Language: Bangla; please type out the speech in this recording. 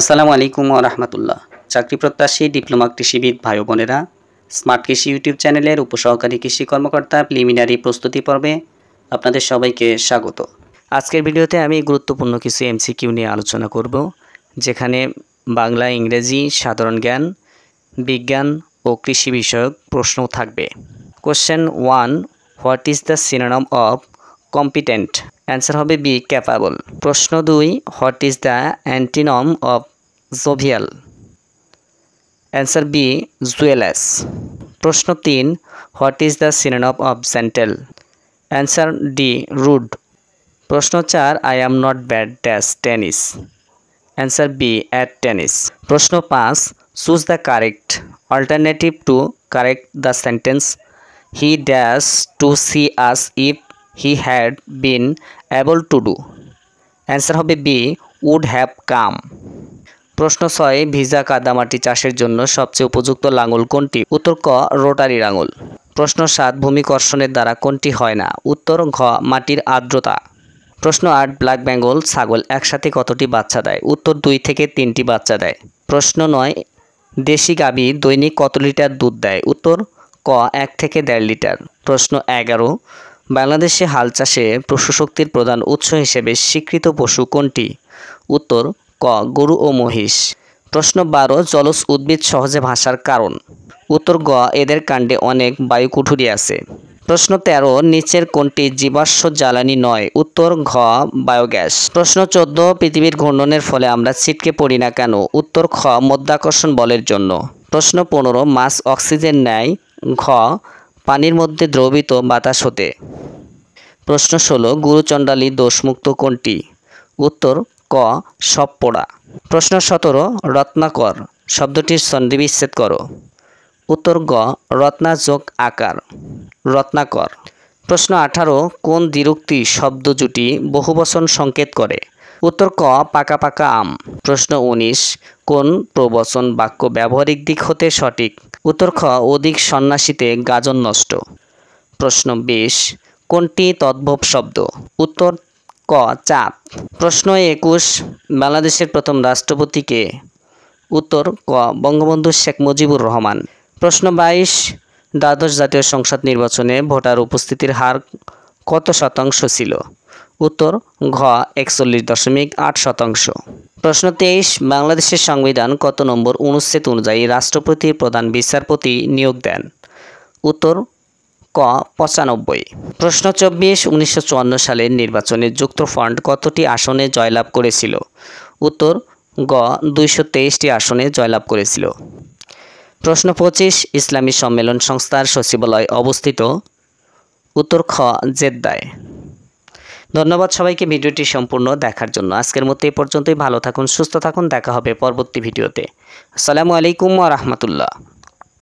আসসালামু আলাইকুম রহমতুল্লাহ চাকরি প্রত্যাশী ডিপ্লোমা কৃষিবিদ ভাই বোনেরা স্মার্ট কৃষি ইউটিউব চ্যানেলের উপসহকারী কৃষি কর্মকর্তা প্রিমিনারি প্রস্তুতি পর্বে আপনাদের সবাইকে স্বাগত আজকের ভিডিওতে আমি গুরুত্বপূর্ণ কিছু এমসিকিউ নিয়ে আলোচনা করব যেখানে বাংলা ইংরেজি সাধারণ জ্ঞান বিজ্ঞান ও কৃষি বিষয়ক প্রশ্ন থাকবে question one what is the synonym of competent answer হবে বি ক্যাপাবল প্রশ্ন দুই what is the antonym of jovial answer B jealous প্রশ্ন তিন what is the synonym of gentle answer D rude প্রশ্ন চার I am not bad dash tennis answer B at tennis প্রশ্ন পাঁচ choose the correct alternative to correct the sentence he dash to see us if he had been able to do answer হবে বি উড হ্যাভ কাম প্রশ্ন ছয় ভিজা কাদামাটি চাষের জন্য সবচেয়ে উপযুক্ত লাঙল কোনটি উত্তর ক রোটারি লাঙল প্রশ্ন সাত ভূমিকর্ষণের দ্বারা কোনটি হয় না উত্তর ঘ মাটির আর্দ্রতা প্রশ্ন আট ব্ল্যাক বেঙ্গল ছাগল একসাথে কতটি বাচ্চা দেয় উত্তর দুই থেকে তিনটি বাচ্চা দেয় প্রশ্ন নয় দেশি গাবি দৈনিক কত লিটার দুধ দেয় উত্তর ক এক থেকে দেড় লিটার প্রশ্ন এগারো বাংলাদেশে হাল চাষে পশুশক্তির প্রধান উৎস হিসেবে স্বীকৃত পশু কোনটি উত্তর ক গরু ও মহিষ প্রশ্ন বারো জলজ উদ্ভিদ সহজে ভাসার কারণ উত্তর গ এদের কাণ্ডে অনেক বায়ুকুঠুরি আছে প্রশ্ন তেরো নিচের কোনটি জীবাশ্ম জ্বালানি নয় উত্তর ঘ বায়োগ্যাস প্রশ্ন চোদ্দ পৃথিবীর ঘূর্ণনের ফলে আমরা ছিটকে পড়ি না কেন উত্তর খ মধ্যাকর্ষণ বলের জন্য প্রশ্ন পনেরো মাছ অক্সিজেন নেয় ঘ পানির মধ্যে দ্রবিত বাতাস হতে প্রশ্ন ষোলো গুরুচণ্ডালী দোষমুক্ত কোনটি উত্তর ক সব পোড়া প্রশ্ন সতেরো রত্নাকর শব্দটির সন্ধিবিচ্ছেদ করো উত্তর গ রত্না যোগ আকার রত্নাকর প্রশ্ন আঠারো কোন দ্বিরুক্তি শব্দ জুটি বহুবচন সংকেত করে উত্তর ক পাকা পাকা আম প্রশ্ন উনিশ কোন প্রবচন বাক্য ব্যবহারিক দিক হতে সঠিক উত্তর খ অধিক সন্ন্যাসীতে গাজন নষ্ট প্রশ্ন ২০ কোনটি তদ্ভব শব্দ উত্তর ক চাপ প্রশ্ন একুশ বাংলাদেশের প্রথম রাষ্ট্রপতিকে উত্তর ক বঙ্গবন্ধু শেখ মুজিবুর রহমান প্রশ্ন বাইশ দ্বাদশ জাতীয় সংসদ নির্বাচনে ভোটার উপস্থিতির হার কত শতাংশ ছিল উত্তর ঘ একচল্লিশ দশমিক আট শতাংশ প্রশ্ন তেইশ বাংলাদেশের সংবিধান কত নম্বর অনুচ্ছেদ অনুযায়ী রাষ্ট্রপতি প্রধান বিচারপতি নিয়োগ দেন উত্তর ক পঁচানব্বই প্রশ্ন চব্বিশ উনিশশো সালের নির্বাচনে যুক্তফ্রন্ট কতটি আসনে জয়লাভ করেছিল উত্তর গ দুইশো তেইশটি আসনে জয়লাভ করেছিল প্রশ্ন পঁচিশ ইসলামী সম্মেলন সংস্থার সচিবালয় অবস্থিত উত্তর খ জেদ্দায় ধন্যবাদ সবাইকে ভিডিওটি সম্পূর্ণ দেখার জন্য আজকের মতো এই পর্যন্তই ভালো থাকুন সুস্থ থাকুন দেখা হবে পরবর্তী ভিডিওতে আসসালামু আলাইকুম রাহমাতুল্লাহ